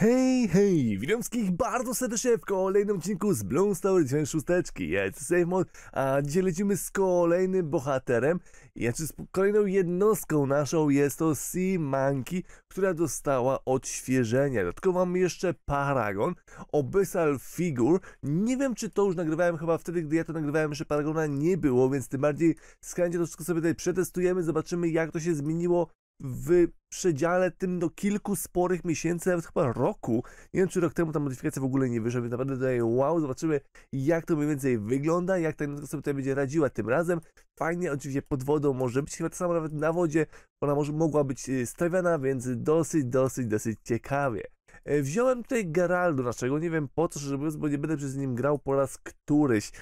Hej, hej! Witam wszystkich bardzo serdecznie w kolejnym odcinku z Bloom Story 96. Ja jestem SafeMod, a dzisiaj lecimy z kolejnym bohaterem, znaczy z kolejną jednostką naszą, jest to Sea Monkey, która dostała odświeżenia. Dodatkowo mamy jeszcze Paragon, Obysal Figure. Nie wiem, czy to już nagrywałem, chyba wtedy, gdy ja to nagrywałem, jeszcze Paragona nie było, więc tym bardziej z chęcią to wszystko sobie tutaj przetestujemy, zobaczymy jak to się zmieniło w przedziale tym do kilku sporych miesięcy, nawet chyba roku. Nie wiem, czy rok temu ta modyfikacja w ogóle nie wyszła, więc naprawdę daje wow. Zobaczymy, jak to mniej więcej wygląda, jak ta jednostka sobie tutaj będzie radziła tym razem. Fajnie, oczywiście pod wodą może być, chyba to samo nawet na wodzie, ona może, mogła być y, stawiana, więc dosyć, dosyć, dosyć ciekawie. E, wziąłem tutaj Geraldu naszego, nie wiem po co, żeby bo nie będę przez nim grał po raz któryś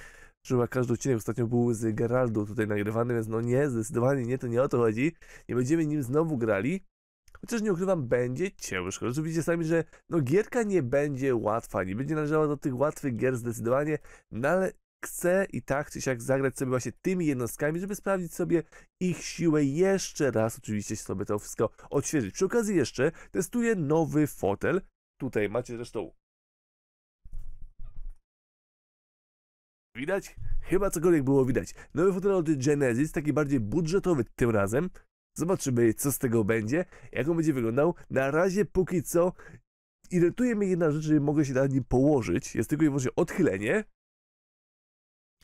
że każdy odcinek ostatnio był z Geraldu tutaj nagrywany, więc no nie, zdecydowanie nie, to nie o to chodzi. Nie będziemy nim znowu grali. Chociaż nie ukrywam, będzie ciężko. Rzeczywiście sami, że no gierka nie będzie łatwa, nie będzie należała do tych łatwych gier zdecydowanie, no ale chcę i tak czy siak zagrać sobie właśnie tymi jednostkami, żeby sprawdzić sobie ich siłę jeszcze raz, oczywiście sobie to wszystko odświeżyć. Przy okazji jeszcze testuję nowy fotel, tutaj macie zresztą Widać? Chyba cokolwiek było widać. Nowy fotel od Genesis, taki bardziej budżetowy tym razem. Zobaczymy, co z tego będzie, jak on będzie wyglądał. Na razie, póki co, irytuje mnie jedna rzecz, że mogę się na nim położyć. Jest tylko i wyłącznie odchylenie.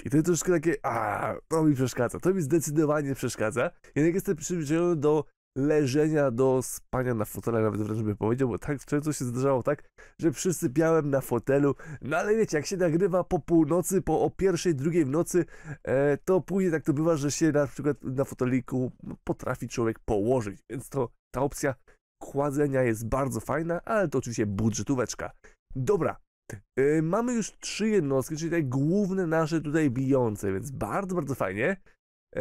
I to jest troszkę takie, a to mi przeszkadza, to mi zdecydowanie przeszkadza. Jednak jestem przyzwyczajony do leżenia do spania na fotelu nawet wręcz bym powiedział, bo tak często się zdarzało tak, że przysypiałem na fotelu, no ale wiecie, jak się nagrywa po północy, po o pierwszej, drugiej w nocy, e, to później tak to bywa, że się na przykład na foteliku potrafi człowiek położyć, więc to ta opcja kładzenia jest bardzo fajna, ale to oczywiście budżetóweczka. Dobra, e, mamy już trzy jednostki, czyli te główne nasze tutaj bijące, więc bardzo, bardzo fajnie. E,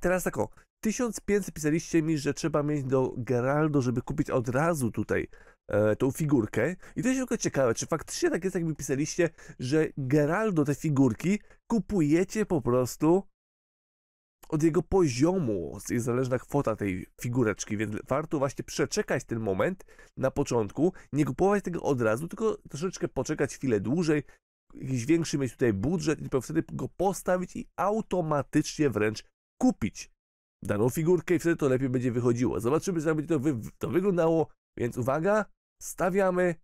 teraz tako, 1500 pisaliście mi, że trzeba mieć do Geraldo, żeby kupić od razu tutaj e, tą figurkę. I to jest tylko ciekawe, czy faktycznie tak jest, jak mi pisaliście, że Geraldo te figurki kupujecie po prostu od jego poziomu jest zależna kwota tej figureczki, więc warto właśnie przeczekać ten moment na początku, nie kupować tego od razu, tylko troszeczkę poczekać chwilę dłużej, jakiś większy mieć tutaj budżet i wtedy go postawić i automatycznie wręcz kupić daną figurkę i wtedy to lepiej będzie wychodziło. Zobaczymy, jak będzie to, wy to wyglądało, więc uwaga, stawiamy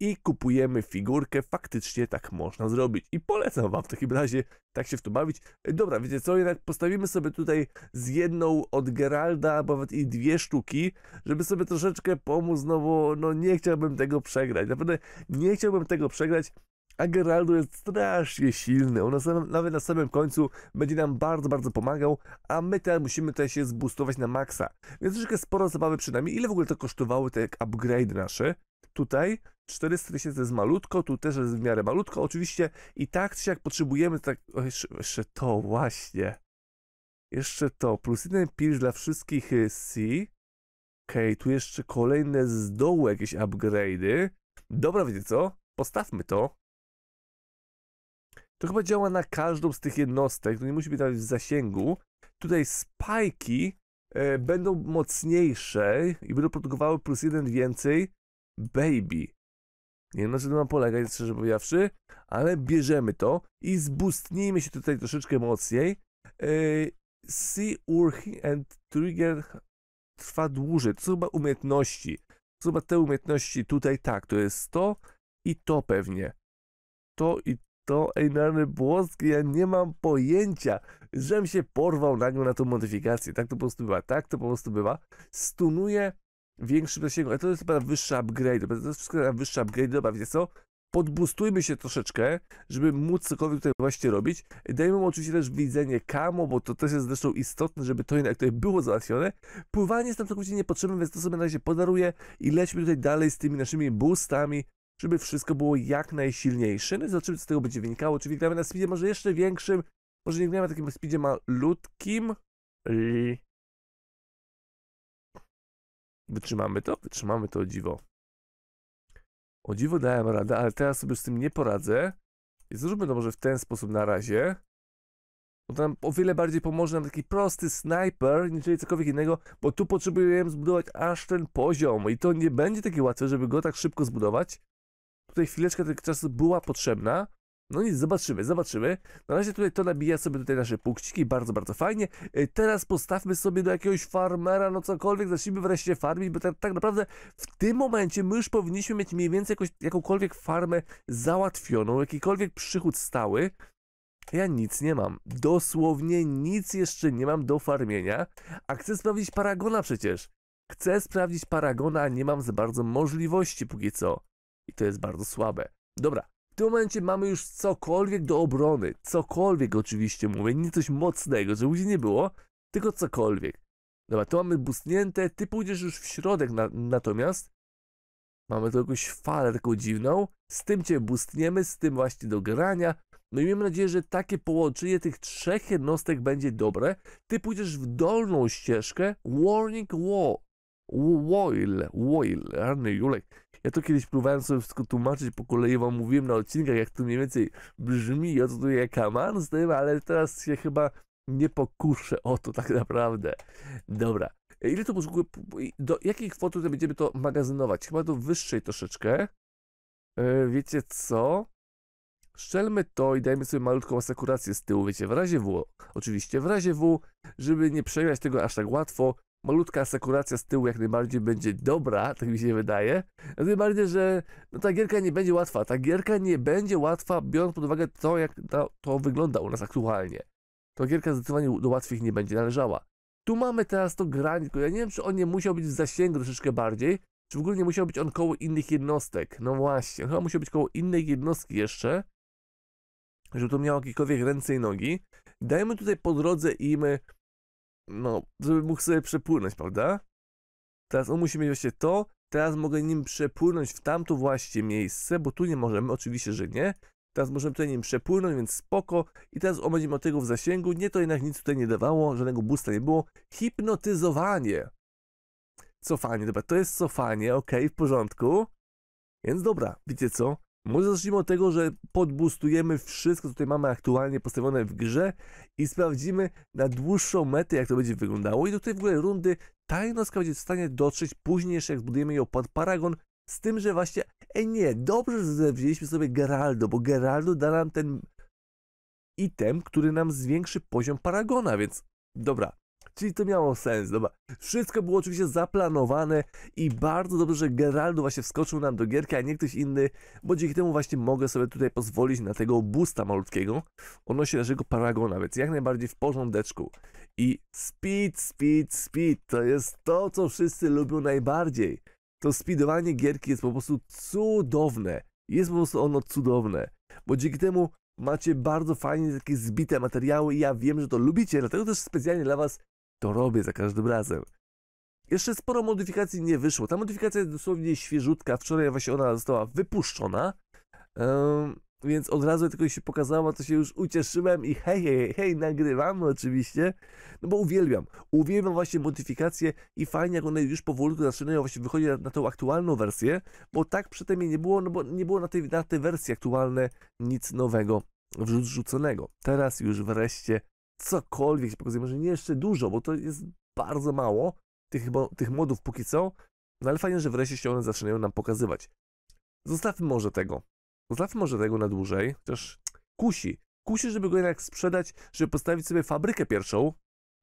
i kupujemy figurkę. Faktycznie tak można zrobić. I polecam wam w takim razie tak się w to bawić. E, dobra, wiecie co, jednak postawimy sobie tutaj z jedną od Geralda, nawet i dwie sztuki, żeby sobie troszeczkę pomóc, no bo no nie chciałbym tego przegrać. Naprawdę nie chciałbym tego przegrać a Geraldo jest strasznie silny. On na samym, nawet na samym końcu będzie nam bardzo, bardzo pomagał, a my teraz musimy tutaj się zbustować na maksa. Więc troszeczkę sporo zabawy przynajmniej. nami. Ile w ogóle to kosztowały te upgrade nasze? Tutaj 400 tysięcy jest malutko, tu też jest w miarę malutko. Oczywiście i tak czy jak potrzebujemy, tak... O, jeszcze, jeszcze to właśnie. Jeszcze to. Plus jeden pierś dla wszystkich y, C. Okej, okay, tu jeszcze kolejne z dołu jakieś upgrade'y. Dobra, wiecie co? Postawmy to. To chyba działa na każdą z tych jednostek, to nie musi być nawet w zasięgu. Tutaj spajki e, będą mocniejsze i będą produkowały plus jeden więcej baby. Nie wiem na czym to ma polegać, szczerze powiedziawszy, ale bierzemy to i zbustnijmy się tutaj troszeczkę mocniej. E, see Urhi and Trigger trwa dłużej. To są chyba umiejętności. To są chyba te umiejętności tutaj, tak, to jest to i to pewnie. To i to, ej, nany włoski, ja nie mam pojęcia, żem się porwał nagle na tą modyfikację. Tak to po prostu bywa, tak to po prostu bywa. Stunuje większy zasięg, ale to jest chyba wyższy upgrade, to jest wszystko na wyższy upgrade, dobra, wiecie co? Podbustujmy się troszeczkę, żeby móc cokolwiek tutaj właśnie robić. Dajmy mu oczywiście też widzenie kamo, bo to też jest zresztą istotne, żeby to jednak tutaj było załatwione. Pływanie jest tam całkowicie niepotrzebne, więc to sobie na razie podaruję i lećmy tutaj dalej z tymi naszymi boostami, żeby wszystko było jak najsilniejsze. No i zobaczymy, co z tego będzie wynikało. Czyli gramy na speedzie może jeszcze większym, może nie gramy na takim speedzie malutkim. I... Yy. Wytrzymamy to? Wytrzymamy to, o dziwo. O dziwo dałem radę, ale teraz sobie z tym nie poradzę. I zróbmy to może w ten sposób na razie. Bo to nam o wiele bardziej pomoże nam taki prosty sniper niż cokolwiek innego, bo tu potrzebujemy zbudować aż ten poziom i to nie będzie takie łatwe, żeby go tak szybko zbudować tutaj chwileczka tego czasu była potrzebna. No nic, zobaczymy, zobaczymy. Na razie tutaj to nabija sobie tutaj nasze punkciki, bardzo, bardzo fajnie. E, teraz postawmy sobie do jakiegoś farmera, no cokolwiek, zacznijmy wreszcie farmić, bo tak, tak naprawdę w tym momencie my już powinniśmy mieć mniej więcej jakąś, jakąkolwiek farmę załatwioną, jakikolwiek przychód stały. Ja nic nie mam. Dosłownie nic jeszcze nie mam do farmienia, a chcę sprawdzić Paragona przecież. Chcę sprawdzić Paragona, a nie mam za bardzo możliwości póki co. I to jest bardzo słabe. Dobra, w tym momencie mamy już cokolwiek do obrony. Cokolwiek oczywiście mówię, nie coś mocnego, żeby ludzi nie było, tylko cokolwiek. Dobra, to mamy busnięte, ty pójdziesz już w środek na, natomiast. Mamy tu jakąś falę taką dziwną, z tym cię bustniemy, z tym właśnie do grania. No i miejmy nadzieję, że takie połączenie tych trzech jednostek będzie dobre. Ty pójdziesz w dolną ścieżkę, warning wall, Woil, Woil, rany Julek. Ja to kiedyś próbowałem sobie wszystko tłumaczyć po kolei, wam mówiłem na odcinkach, jak to mniej więcej brzmi, o co tu jaka mam z tym, ale teraz się chyba nie pokuszę o to tak naprawdę. Dobra. Ile to muszę do jakiej kwoty to będziemy to magazynować? Chyba do wyższej troszeczkę. E, wiecie co? Szczelmy to i dajmy sobie malutką asekurację z tyłu, wiecie, w razie W. Oczywiście w razie W, żeby nie przegrać tego aż tak łatwo, malutka asekuracja z tyłu jak najbardziej będzie dobra, tak mi się wydaje. Jak najbardziej, że no, ta gierka nie będzie łatwa. Ta gierka nie będzie łatwa, biorąc pod uwagę to, jak to, to wygląda u nas aktualnie. Ta gierka zdecydowanie do łatwych nie będzie należała. Tu mamy teraz to granie, ja nie wiem, czy on nie musiał być w zasięgu troszeczkę bardziej, czy w ogóle nie musiał być on koło innych jednostek. No właśnie, chyba musiał być koło innej jednostki jeszcze, żeby to miało jakiekolwiek ręce i nogi. Dajmy tutaj po drodze im y, no, żeby mógł sobie przepłynąć, prawda? Teraz on musi mieć właśnie to, teraz mogę nim przepłynąć w tamto właśnie miejsce, bo tu nie możemy, oczywiście, że nie. Teraz możemy tutaj nim przepłynąć, więc spoko. I teraz on będzie miał tego w zasięgu. Nie, to jednak nic tutaj nie dawało, żadnego boosta nie było. Hipnotyzowanie. Cofanie, dobra, to jest cofanie, ok, w porządku. Więc dobra, widzicie co? Może zacznijmy od tego, że podbustujemy wszystko, co tutaj mamy aktualnie postawione w grze i sprawdzimy na dłuższą metę, jak to będzie wyglądało. I tutaj w ogóle rundy tajnostka będzie w stanie dotrzeć później, jeszcze jak zbudujemy ją pod Paragon, z tym, że właśnie, e nie, dobrze, że wzięliśmy sobie Geraldo, bo Geraldo da nam ten item, który nam zwiększy poziom Paragona, więc dobra, Czyli to miało sens, dobra. Wszystko było oczywiście zaplanowane i bardzo dobrze, że Geraldo właśnie wskoczył nam do gierki, a nie ktoś inny, bo dzięki temu właśnie mogę sobie tutaj pozwolić na tego busta malutkiego. Ono się naszego Paragona, więc jak najbardziej w porządeczku. I speed, speed, speed to jest to, co wszyscy lubią najbardziej. To speedowanie gierki jest po prostu cudowne. Jest po prostu ono cudowne, bo dzięki temu macie bardzo fajnie takie zbite materiały i ja wiem, że to lubicie, dlatego też specjalnie dla was to robię za każdym razem. Jeszcze sporo modyfikacji nie wyszło. Ta modyfikacja jest dosłownie świeżutka. Wczoraj właśnie ona została wypuszczona. Um, więc od razu tylko się pokazała, to się już ucieszyłem i hej, hej, hej, nagrywamy oczywiście. No bo uwielbiam. Uwielbiam właśnie modyfikacje i fajnie jak one już powolutku zaczynają właśnie wychodzić na, na tą aktualną wersję, bo tak przynajmniej nie było, no bo nie było na tej, na tej wersji aktualnej nic nowego wrzuconego. Teraz już wreszcie cokolwiek się pokazuje, może nie jeszcze dużo, bo to jest bardzo mało tych, chyba, tych modów póki co, no ale fajnie, że wreszcie się one zaczynają nam pokazywać. Zostawmy może tego. Zostawmy może tego na dłużej, chociaż kusi. Kusi, żeby go jednak sprzedać, żeby postawić sobie fabrykę pierwszą,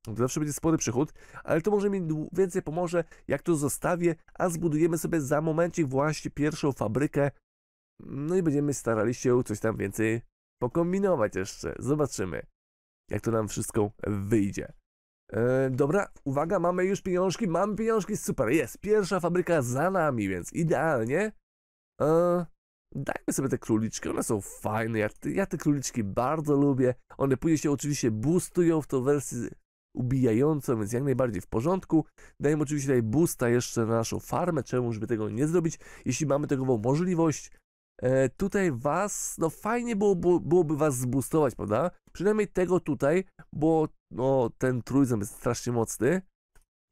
to zawsze będzie spory przychód, ale to może mi więcej pomoże, jak to zostawię, a zbudujemy sobie za momencik właśnie pierwszą fabrykę. No i będziemy starali się coś tam więcej pokombinować jeszcze. Zobaczymy jak to nam wszystko wyjdzie. E, dobra, uwaga, mamy już pieniążki, mamy pieniążki, super, jest, pierwsza fabryka za nami, więc idealnie. E, dajmy sobie te króliczki, one są fajne, ja, ja te króliczki bardzo lubię. One później się oczywiście boostują w tą wersję ubijającą, więc jak najbardziej w porządku. Dajmy oczywiście tutaj boosta jeszcze na naszą farmę, czemu by tego nie zrobić. Jeśli mamy taką możliwość, E, tutaj was, no fajnie byłoby byłoby was zboostować, prawda? Przynajmniej tego tutaj, bo no, ten trójzem jest strasznie mocny.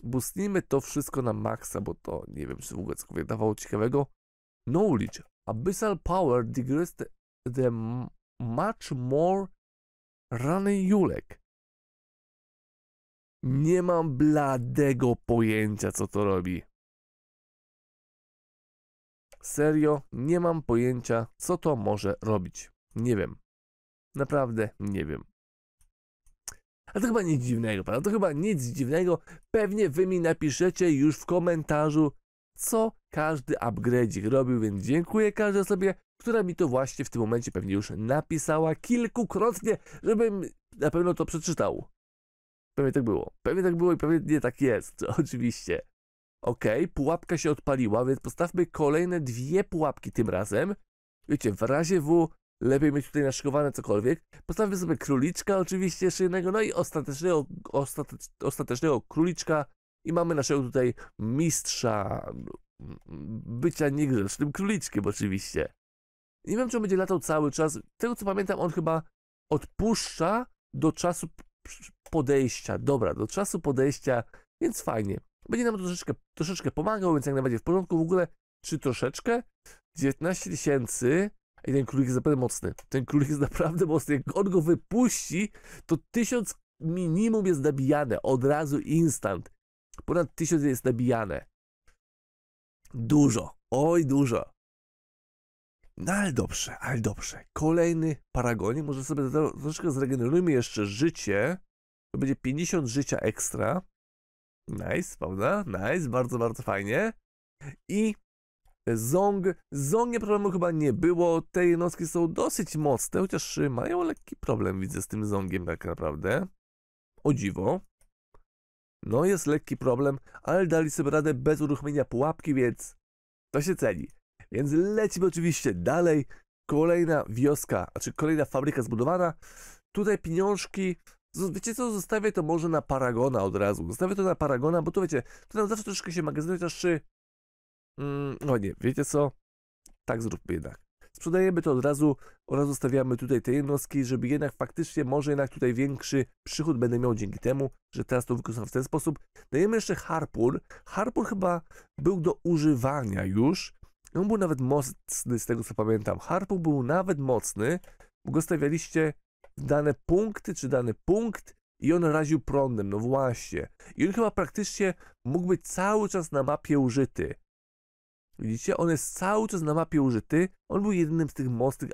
Boostnijmy to wszystko na maksa, bo to nie wiem, czy w ogóle cokolwiek dawało ciekawego. Knowledge. Abyssal Power degrees the, the much more running Julek. Nie mam bladego pojęcia, co to robi. Serio, nie mam pojęcia, co to może robić. Nie wiem. Naprawdę nie wiem. A to chyba nic dziwnego, prawda? To chyba nic dziwnego. Pewnie wy mi napiszecie już w komentarzu, co każdy upgrade'ik robił, więc dziękuję każdej osobie, która mi to właśnie w tym momencie pewnie już napisała kilkukrotnie, żebym na pewno to przeczytał. Pewnie tak było. Pewnie tak było i pewnie nie tak jest, oczywiście. Ok, pułapka się odpaliła, więc postawmy kolejne dwie pułapki tym razem. Wiecie, w razie W lepiej mieć tutaj naszykowane cokolwiek. Postawmy sobie króliczka oczywiście szyjnego, no i ostatecznego, ostatecz, ostatecznego króliczka i mamy naszego tutaj mistrza bycia niegrzecznym króliczkiem oczywiście. Nie wiem, czy on będzie latał cały czas. Tego, co pamiętam, on chyba odpuszcza do czasu podejścia. Dobra, do czasu podejścia, więc fajnie. Będzie nam to troszeczkę, troszeczkę pomagał, więc jak najbardziej w porządku. W ogóle, czy troszeczkę? 19 tysięcy. I ten królik jest naprawdę mocny. Ten królik jest naprawdę mocny. Jak on go wypuści, to 1000 minimum jest nabijane. Od razu instant. Ponad 1000 jest nabijane. Dużo. Oj, dużo. No ale dobrze, ale dobrze. Kolejny paragonie. Może sobie troszeczkę zregenerujmy jeszcze życie. To będzie 50 życia ekstra. Nice, prawda? Nice, bardzo, bardzo fajnie. I Zong. Zongie problemu chyba nie było. Te jednostki są dosyć mocne, chociaż mają lekki problem, widzę, z tym Zongiem tak naprawdę. O dziwo. No, jest lekki problem, ale dali sobie radę bez uruchomienia pułapki, więc to się ceni. Więc lecimy oczywiście dalej. Kolejna wioska, a czy kolejna fabryka zbudowana. Tutaj pieniążki Wiecie co, zostawię to może na Paragona od razu. Zostawię to na Paragona, bo to wiecie, to nam zawsze troszkę się magazynuje, czy... Mm, no nie, wiecie co? Tak zróbmy jednak. Sprzedajemy to od razu oraz zostawiamy tutaj te jednostki, żeby jednak faktycznie może jednak tutaj większy przychód będę miał dzięki temu, że teraz to wykorzystam w ten sposób. Dajemy jeszcze Harpur. Harpur chyba był do używania już. On był nawet mocny z tego co pamiętam. Harpur był nawet mocny, bo go stawialiście dane punkty czy dany punkt i on raził prądem, no właśnie. I on chyba praktycznie mógł być cały czas na mapie użyty. Widzicie, on jest cały czas na mapie użyty. On był jednym z tych mocnych,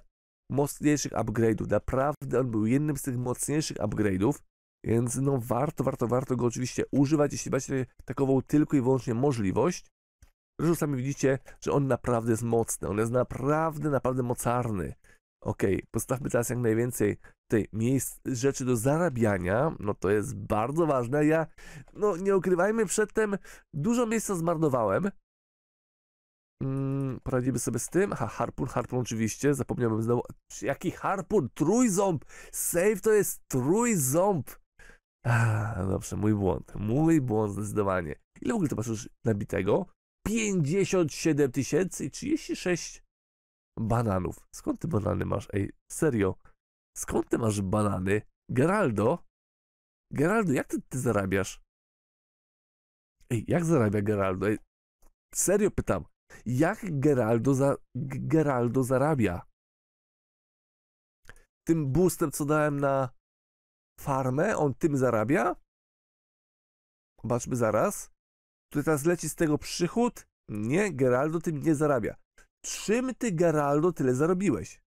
mocniejszych upgrade'ów. Naprawdę on był jednym z tych mocniejszych upgrade'ów. Więc no warto, warto, warto go oczywiście używać, jeśli macie takową tylko i wyłącznie możliwość. Zresztą sami widzicie, że on naprawdę jest mocny, on jest naprawdę, naprawdę mocarny ok, postawmy teraz jak najwięcej tej miejsc, rzeczy do zarabiania, no to jest bardzo ważne. Ja, no nie ukrywajmy, przedtem dużo miejsca zmarnowałem. Mm, poradzimy sobie z tym. Aha, harpun, harpun oczywiście, zapomniałem znowu. Jaki harpun? Trójząb! Save to jest trójząb! Ah, dobrze, mój błąd. Mój błąd zdecydowanie. Ile w ogóle to masz już nabitego? 57 tysięcy i 36 bananów. Skąd ty banany masz? Ej, serio. Skąd ty masz banany? Geraldo? Geraldo, jak ty, ty zarabiasz? Ej, jak zarabia Geraldo? Ej, serio pytam. Jak Geraldo, za, Geraldo zarabia? Tym boostem, co dałem na farmę, on tym zarabia? Zobaczmy zaraz. Tutaj teraz leci z tego przychód. Nie, Geraldo tym nie zarabia. Czym ty, Geraldo, tyle zarobiłeś?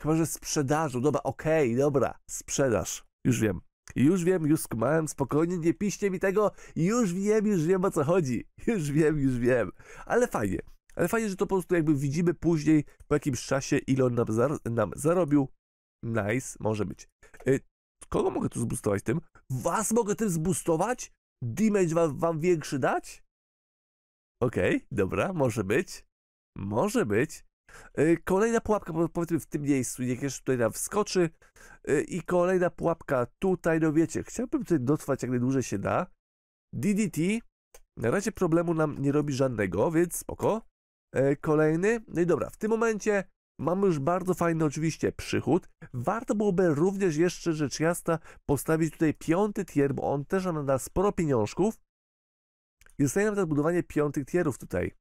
Chyba, że sprzedażą. Dobra, okej, okay, dobra, sprzedaż. Już wiem. Już wiem, już skumałem, spokojnie, nie piście mi tego. Już wiem, już wiem o co chodzi. Już wiem, już wiem. Ale fajnie. Ale fajnie, że to po prostu jakby widzimy później, po jakimś czasie, ile on nam, zar nam zarobił. Nice, może być. Y kogo mogę tu zbustować tym? Was mogę tym zbustować? Damage wam, wam większy dać? Okej, okay, dobra, może być. Może być. E, kolejna pułapka, powiedzmy w tym miejscu, niech jeszcze tutaj nam wskoczy. E, I kolejna pułapka tutaj, no wiecie, chciałbym tutaj dotrwać jak najdłużej się da. DDT na razie problemu nam nie robi żadnego, więc spoko. E, kolejny, no i dobra, w tym momencie mamy już bardzo fajny oczywiście przychód. Warto byłoby również jeszcze rzecz jasna postawić tutaj piąty tier, bo on też nam da sporo pieniążków. I zostaje nam teraz budowanie piątych tierów tutaj.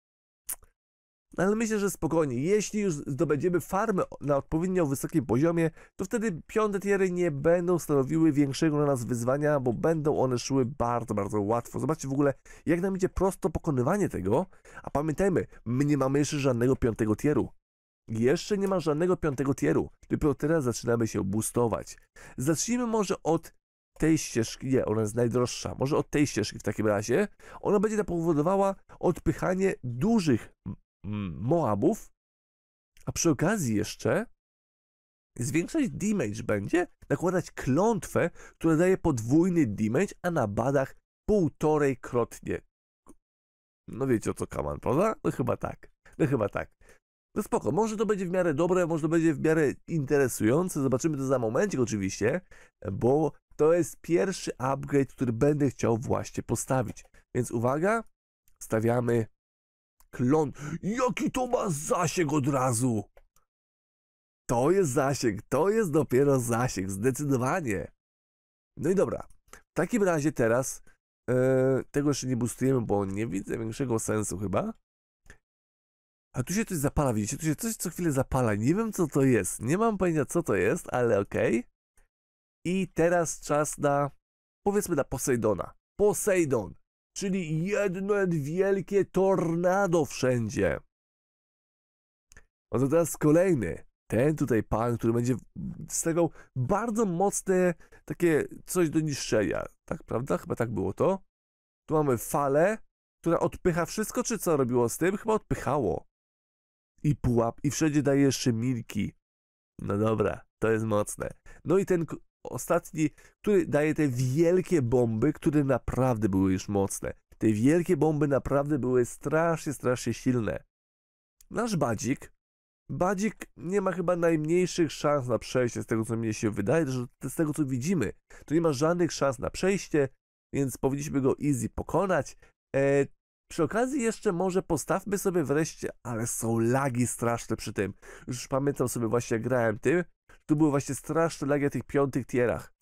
Ale myślę, że spokojnie, jeśli już zdobędziemy farmę na odpowiednio wysokim poziomie, to wtedy piąte tiery nie będą stanowiły większego dla nas wyzwania, bo będą one szły bardzo, bardzo łatwo. Zobaczcie w ogóle, jak nam idzie prosto pokonywanie tego, a pamiętajmy, my nie mamy jeszcze żadnego piątego tieru. Jeszcze nie ma żadnego piątego tieru, dopiero teraz zaczynamy się boostować. Zacznijmy może od tej ścieżki, nie, ona jest najdroższa, może od tej ścieżki w takim razie, ona będzie powodowała odpychanie dużych Moabów, a przy okazji jeszcze zwiększać damage będzie, nakładać klątwę, która daje podwójny damage, a na badach półtorej krotnie. No wiecie o co kaman, prawda? No chyba tak. No chyba tak. No spoko, może to będzie w miarę dobre, może to będzie w miarę interesujące, zobaczymy to za momencik oczywiście, bo to jest pierwszy upgrade, który będę chciał właśnie postawić. Więc uwaga, stawiamy klon. Jaki to ma zasięg od razu! To jest zasięg, to jest dopiero zasięg, zdecydowanie. No i dobra, w takim razie teraz e, tego jeszcze nie boostujemy, bo nie widzę większego sensu chyba. A tu się coś zapala, widzicie? Tu się coś co chwilę zapala. Nie wiem co to jest. Nie mam pojęcia co to jest, ale okej. Okay. I teraz czas na, powiedzmy na Poseidona. Poseidon. Czyli jedno wielkie tornado wszędzie. A to teraz kolejny. Ten tutaj pan, który będzie z tego bardzo mocne takie coś do niszczenia. Tak, prawda? Chyba tak było to. Tu mamy falę, która odpycha wszystko, czy co robiło z tym? Chyba odpychało. I pułap, i wszędzie daje jeszcze milki. No dobra, to jest mocne. No i ten ostatni, który daje te wielkie bomby, które naprawdę były już mocne. Te wielkie bomby naprawdę były strasznie, strasznie silne. Nasz Badzik, Badzik nie ma chyba najmniejszych szans na przejście, z tego co mnie się wydaje, z tego co widzimy. Tu nie ma żadnych szans na przejście, więc powinniśmy go easy pokonać. E, przy okazji jeszcze może postawmy sobie wreszcie, ale są lagi straszne przy tym. Już pamiętam sobie właśnie jak grałem tym, tu były właśnie straszne lagi na tych piątych tierach.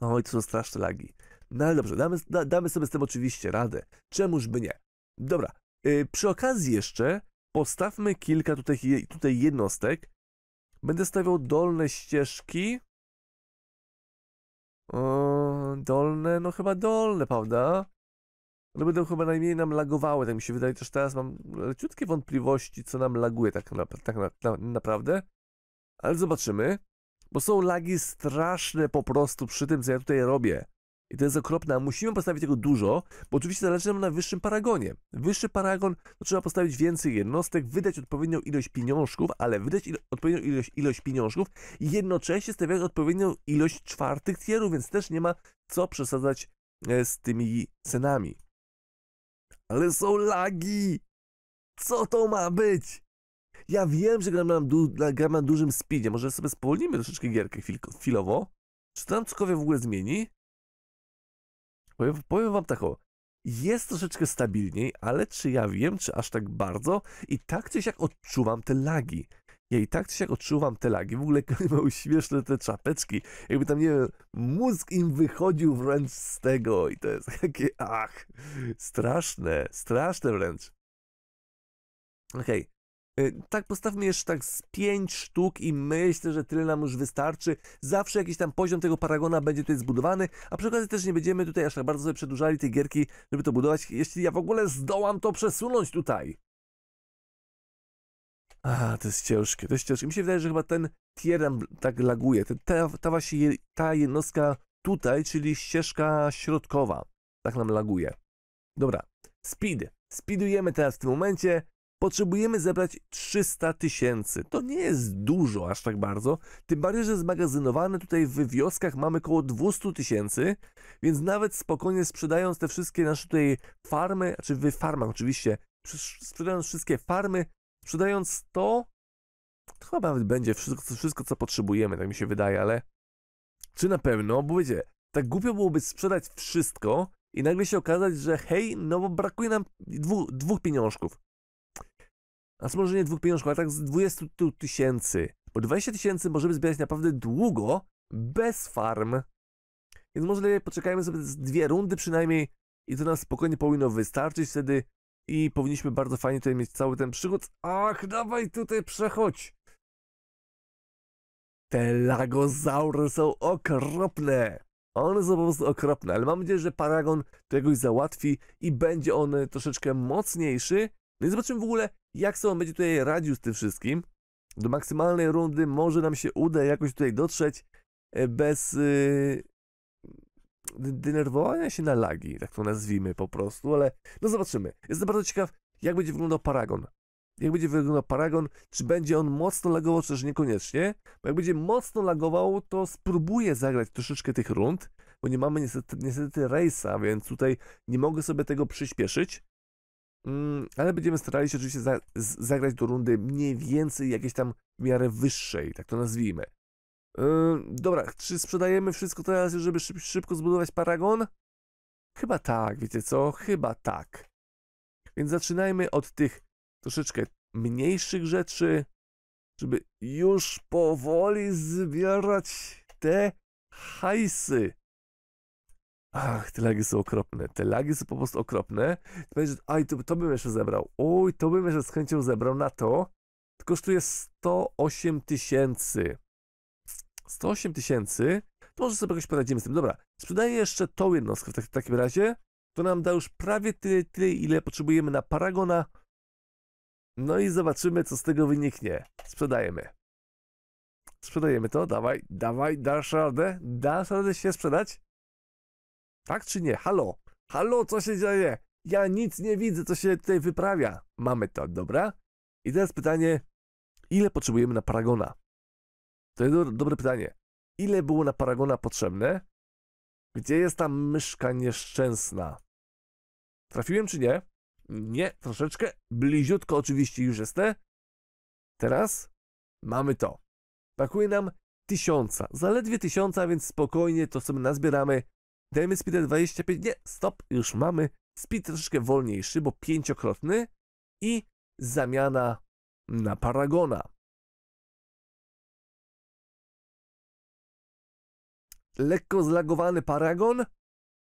Oj, to są straszne lagi. No ale dobrze, damy, da, damy sobie z tym oczywiście radę. Czemuż by nie? Dobra, yy, przy okazji jeszcze postawmy kilka tutaj, tutaj jednostek. Będę stawiał dolne ścieżki. O, dolne, no chyba dolne, prawda? No będą chyba najmniej nam lagowały, tak mi się wydaje. Też teraz mam leciutkie wątpliwości, co nam laguje tak, na, tak na, na, naprawdę. Ale zobaczymy, bo są lagi straszne po prostu przy tym, co ja tutaj robię. I to jest okropne, musimy postawić tego dużo, bo oczywiście zależy nam na wyższym paragonie. Wyższy paragon, to trzeba postawić więcej jednostek, wydać odpowiednią ilość pieniążków, ale wydać ilo odpowiednią ilość, ilość pieniążków i jednocześnie stawiać odpowiednią ilość czwartych tierów, więc też nie ma co przesadzać e, z tymi cenami. Ale są lagi! Co to ma być? Ja wiem, że gram na, du gram na dużym speedzie. Może sobie spowolnimy troszeczkę gierkę chwil chwilowo. Czy to nam cokolwiek w ogóle zmieni? Powiem, powiem wam tak o. Jest troszeczkę stabilniej, ale czy ja wiem, czy aż tak bardzo? I tak coś jak odczuwam te lagi. Ja i tak coś jak odczuwam te lagi. W ogóle mają śmieszne te czapeczki. Jakby tam, nie wiem, mózg im wychodził wręcz z tego. I to jest takie, ach, straszne, straszne wręcz. Okej, okay. Y, tak, postawmy jeszcze tak z pięć sztuk i myślę, że tyle nam już wystarczy. Zawsze jakiś tam poziom tego paragona będzie tutaj zbudowany, a przy okazji też nie będziemy tutaj aż tak bardzo sobie przedłużali tej gierki, żeby to budować, jeśli ja w ogóle zdołam to przesunąć tutaj. A, to jest ciężkie, to jest ciężkie. Mi się wydaje, że chyba ten tier tak laguje. ta, ta właśnie ta jednostka tutaj, czyli ścieżka środkowa, tak nam laguje. Dobra, speed. Speedujemy teraz w tym momencie. Potrzebujemy zebrać 300 tysięcy. To nie jest dużo aż tak bardzo. Tym bardziej, że zmagazynowane tutaj w wioskach mamy około 200 tysięcy, więc nawet spokojnie sprzedając te wszystkie nasze tutaj farmy, czy znaczy w farmach oczywiście, sprzedając wszystkie farmy, sprzedając to, to chyba nawet będzie wszystko, wszystko, co potrzebujemy, tak mi się wydaje, ale czy na pewno? Bo wiecie, tak głupio byłoby sprzedać wszystko i nagle się okazać, że hej, no bo brakuje nam dwu, dwóch pieniążków. A może nie dwóch pieniążków, a tak z 20 tysięcy. Bo 20 tysięcy możemy zbierać naprawdę długo, bez farm. Więc może lepiej poczekajmy sobie dwie rundy przynajmniej i to nas spokojnie powinno wystarczyć wtedy i powinniśmy bardzo fajnie tutaj mieć cały ten przygód. Ach, dawaj tutaj przechodź! Te lagozaury są okropne! One są po prostu okropne, ale mam nadzieję, że Paragon to jakoś załatwi i będzie on troszeczkę mocniejszy więc no zobaczymy w ogóle, jak sobie on będzie tutaj radził z tym wszystkim. Do maksymalnej rundy może nam się uda jakoś tutaj dotrzeć e, bez yy, denerwowania się na lagi, tak to nazwijmy po prostu, ale no zobaczymy. Jestem bardzo ciekaw, jak będzie wyglądał Paragon. Jak będzie wyglądał Paragon, czy będzie on mocno lagował, czy też niekoniecznie. Bo jak będzie mocno lagował, to spróbuję zagrać troszeczkę tych rund, bo nie mamy niestety, niestety rejsa, więc tutaj nie mogę sobie tego przyspieszyć. Mm, ale będziemy starali się oczywiście za, z, zagrać do rundy mniej więcej jakiejś tam w miarę wyższej, tak to nazwijmy. Yy, dobra, czy sprzedajemy wszystko teraz, żeby szyb, szybko zbudować paragon? Chyba tak, wiecie co? Chyba tak. Więc zaczynajmy od tych troszeczkę mniejszych rzeczy, żeby już powoli zbierać te hajsy. Ach, te lagi są okropne. Te lagi są po prostu okropne. Ty aj, to, to bym jeszcze zebrał. Oj, to bym jeszcze z chęcią zebrał na to. To kosztuje 108 tysięcy. 108 tysięcy. To może sobie jakoś poradzimy z tym. Dobra, sprzedaję jeszcze tą jednostkę w, tak, w takim razie. To nam da już prawie tyle, tyle, ile potrzebujemy na Paragona. No i zobaczymy, co z tego wyniknie. Sprzedajemy. Sprzedajemy to, dawaj, dawaj, dasz radę? Dasz radę się sprzedać? Tak czy nie? Halo? Halo, co się dzieje? Ja nic nie widzę, co się tutaj wyprawia. Mamy to, dobra? I teraz pytanie, ile potrzebujemy na Paragona? To jest do dobre pytanie. Ile było na Paragona potrzebne? Gdzie jest ta myszka nieszczęsna? Trafiłem czy nie? Nie, troszeczkę. Bliziutko oczywiście już jest. Teraz mamy to. Brakuje nam tysiąca. Zaledwie tysiąca, więc spokojnie to sobie nazbieramy Dajemy speeda 25. Nie, stop, już mamy. Speed troszeczkę wolniejszy, bo pięciokrotny. I zamiana na Paragona. Lekko zlagowany Paragon.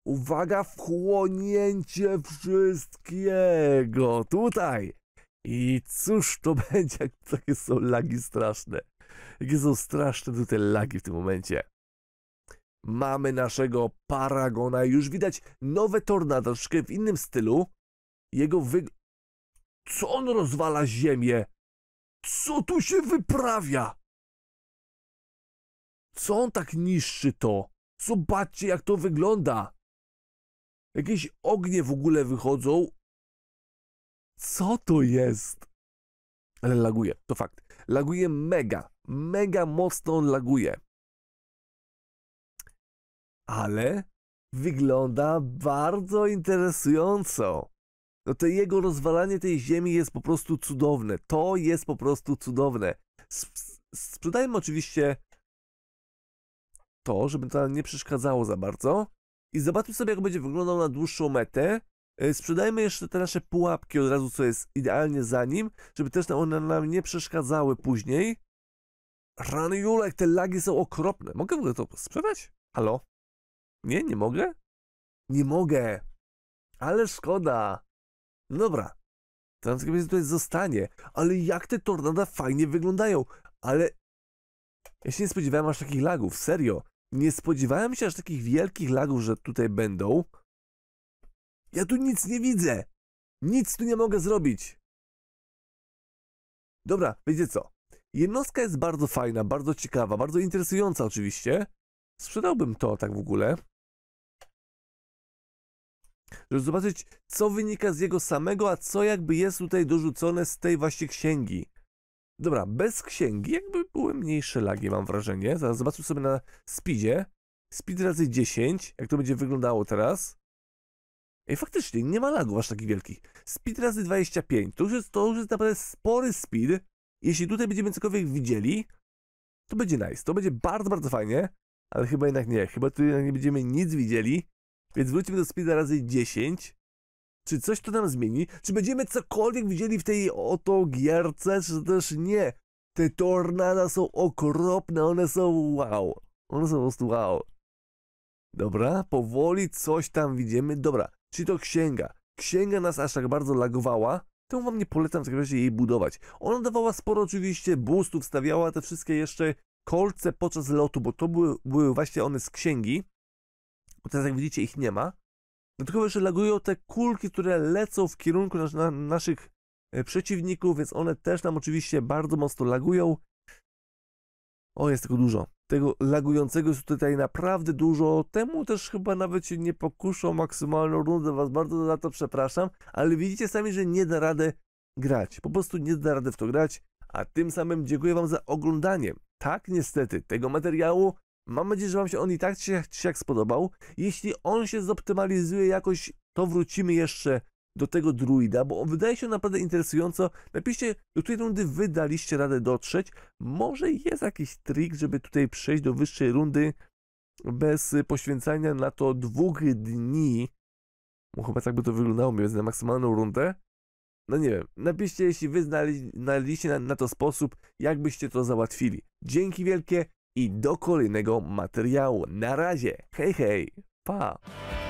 Uwaga, wchłonięcie wszystkiego. Tutaj. I cóż to będzie, jak takie są lagi straszne. Jakie są straszne tutaj lagi w tym momencie. Mamy naszego Paragona już widać nowe tornado, troszkę w innym stylu. Jego wyg... Co on rozwala ziemię? Co tu się wyprawia? Co on tak niszczy to? Zobaczcie jak to wygląda. Jakieś ognie w ogóle wychodzą. Co to jest? Ale laguje, to fakt. Laguje mega, mega mocno on laguje ale wygląda bardzo interesująco. No to jego rozwalanie tej ziemi jest po prostu cudowne. To jest po prostu cudowne. Sp sprzedajmy oczywiście to, żeby to nam nie przeszkadzało za bardzo. I zobaczmy sobie, jak będzie wyglądał na dłuższą metę. E, sprzedajmy jeszcze te nasze pułapki od razu, co jest idealnie za nim, żeby też one nam nie przeszkadzały później. Rany Julek, te lagi są okropne. Mogę w ogóle to sprzedać? Halo? Nie, nie mogę? Nie mogę. Ale szkoda. No dobra. Transkripcja tutaj zostanie. Ale jak te tornada fajnie wyglądają. Ale... Ja się nie spodziewałem aż takich lagów, serio. Nie spodziewałem się aż takich wielkich lagów, że tutaj będą. Ja tu nic nie widzę. Nic tu nie mogę zrobić. Dobra, wiecie co? Jednostka jest bardzo fajna, bardzo ciekawa, bardzo interesująca oczywiście. Sprzedałbym to tak w ogóle żeby zobaczyć, co wynika z jego samego, a co jakby jest tutaj dorzucone z tej właśnie księgi. Dobra, bez księgi jakby były mniejsze lagi, mam wrażenie. Zaraz zobaczmy sobie na speedzie. Speed razy 10, jak to będzie wyglądało teraz. I faktycznie, nie ma lagów aż takich wielkich. Speed razy 25, to już jest, to już jest naprawdę spory speed. Jeśli tutaj będziemy cokolwiek widzieli, to będzie nice, to będzie bardzo, bardzo fajnie. Ale chyba jednak nie, chyba tutaj nie będziemy nic widzieli. Więc wróćmy do speeda razy 10. Czy coś to nam zmieni? Czy będziemy cokolwiek widzieli w tej oto gierce, czy też nie? Te tornada są okropne, one są wow. One są po prostu wow. Dobra, powoli coś tam widzimy. Dobra, czy to księga? Księga nas aż tak bardzo lagowała, to wam nie polecam w takim razie jej budować. Ona dawała sporo oczywiście boostów, stawiała te wszystkie jeszcze kolce podczas lotu, bo to były, były właśnie one z księgi bo teraz jak widzicie ich nie ma. Dlatego, no jeszcze lagują te kulki, które lecą w kierunku nas na naszych e, przeciwników, więc one też nam oczywiście bardzo mocno lagują. O, jest tego dużo. Tego lagującego jest tutaj naprawdę dużo. Temu też chyba nawet się nie pokuszą maksymalną rundę. Was bardzo za to przepraszam, ale widzicie sami, że nie da radę grać. Po prostu nie da radę w to grać. A tym samym dziękuję Wam za oglądanie. Tak, niestety, tego materiału Mam nadzieję, że Wam się on i tak czy siak spodobał. Jeśli on się zoptymalizuje jakoś, to wrócimy jeszcze do tego druida, bo on wydaje się naprawdę interesująco. Napiszcie, do której rundy wy daliście radę dotrzeć. Może jest jakiś trik, żeby tutaj przejść do wyższej rundy bez poświęcania na to dwóch dni. Bo chyba tak by to wyglądało, więc na maksymalną rundę. No nie wiem, napiszcie, jeśli wy znali, znaleźliście na, na to sposób, jak byście to załatwili. Dzięki wielkie, i do kolejnego materiału. Na razie, hej hej, pa!